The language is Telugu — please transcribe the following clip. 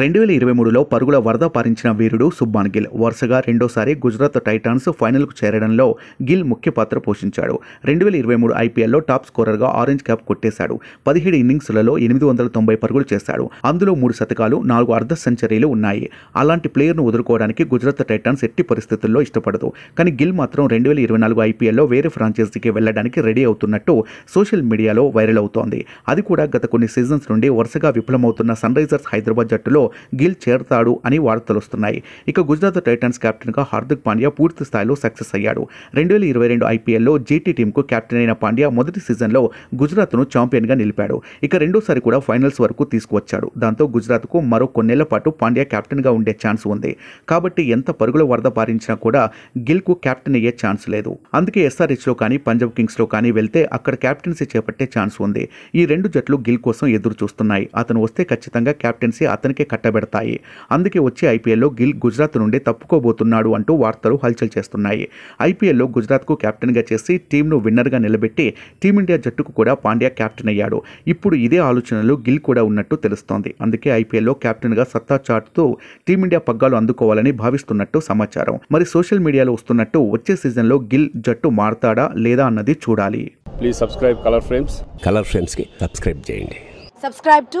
రెండు వేల ఇరవై మూడులో పరుగుల వరద పారించిన వీరుడు సుబ్బాన్ గిల్ వరుసగా రెండోసారి గుజరాత్ టైటాన్స్ ఫైనల్కు చేరడంలో గిల్ ముఖ్య పాత్ర పోషించాడు రెండు వేల ఇరవై మూడు ఐపీఎల్లో టాప్ స్కోరర్గా ఆరెంజ్ క్యాప్ కొట్టేశాడు పదిహేడు ఇన్నింగ్స్లలో ఎనిమిది వందల తొంభై పరుగులు చేశాడు అందులో మూడు శతకాలు నాలుగు అర్ధ సెంచరీలు ఉన్నాయి అలాంటి ప్లేయర్ను వదులుకోవడానికి గుజరాత్ టైటాన్స్ ఎట్టి పరిస్థితుల్లో ఇష్టపడదు కానీ గిల్ మాత్రం రెండు వేల ఇరవై నాలుగు ఐపీఎల్లో వేరే ఫ్రాంచైజీకి వెళ్ళడానికి రెడీ అవుతున్నట్టు సోషల్ మీడియాలో వైరల్ అవుతోంది అది కూడా గత కొన్ని సీజన్స్ నుండి వరుసగా విఫలమవుతున్న సన్ రైజర్స్ హైదరాబాద్ జట్టు జట్టులో గిల్ చేరతాడు అని వార్తలు వస్తున్నాయి ఇక గుజరాత్ టైటన్స్ కెప్టెన్గా హార్దిక్ పాండ్యా పూర్తి స్థాయిలో సక్సెస్ అయ్యాడు రెండు వేల ఇరవై రెండు ఐపీఎల్లో జీటీ టీంకు కెప్టెన్ అయిన పాండ్యా మొదటి సీజన్లో గుజరాత్ను ఛాంపియన్గా నిలిపాడు ఇక రెండోసారి కూడా ఫైనల్స్ వరకు తీసుకువచ్చాడు దాంతో గుజరాత్కు మరో కొన్నేళ్ల పాటు పాండ్యా కెప్టెన్గా ఉండే ఛాన్స్ ఉంది కాబట్టి ఎంత పరుగుల వరద పారించినా కూడా గిల్కు కెప్టెన్ అయ్యే ఛాన్స్ లేదు అందుకే ఎస్ఆర్హెచ్లో కానీ పంజాబ్ కింగ్స్లో కానీ వెళ్తే అక్కడ కెప్టెన్సీ చేపట్టే ఛాన్స్ ఉంది ఈ రెండు జట్లు గిల్ కోసం ఎదురు చూస్తున్నాయి అతను వస్తే ఖచ్చితంగా కెప్టెన్సీ అతనికి అతనికే కట్టబెడతాయి అందుకే వచ్చే ఐపీఎల్లో గిల్ గుజరాత్ నుండి తప్పుకోబోతున్నాడు అంటూ వార్తలు హల్చల్ చేస్తున్నాయి ఐపీఎల్లో గుజరాత్కు క్యాప్టెన్గా చేసి టీంను విన్నర్గా నిలబెట్టి టీమిండియా జట్టుకు కూడా పాండ్యా క్యాప్టెన్ అయ్యాడు ఇప్పుడు ఇదే ఆలోచనలో గిల్ కూడా ఉన్నట్టు తెలుస్తోంది అందుకే ఐపీఎల్లో క్యాప్టెన్గా సత్తా చాటుతూ టీమిండియా పగ్గాలు అందుకోవాలని భావిస్తున్నట్టు సమాచారం మరి సోషల్ మీడియాలో వస్తున్నట్టు వచ్చే సీజన్లో గిల్ జట్టు మారతాడా లేదా అన్నది చూడాలి please subscribe colour frames colour ఫ్రేమ్స్కి సబ్స్క్రైబ్ చేయండి సబ్స్క్రైబ్ టు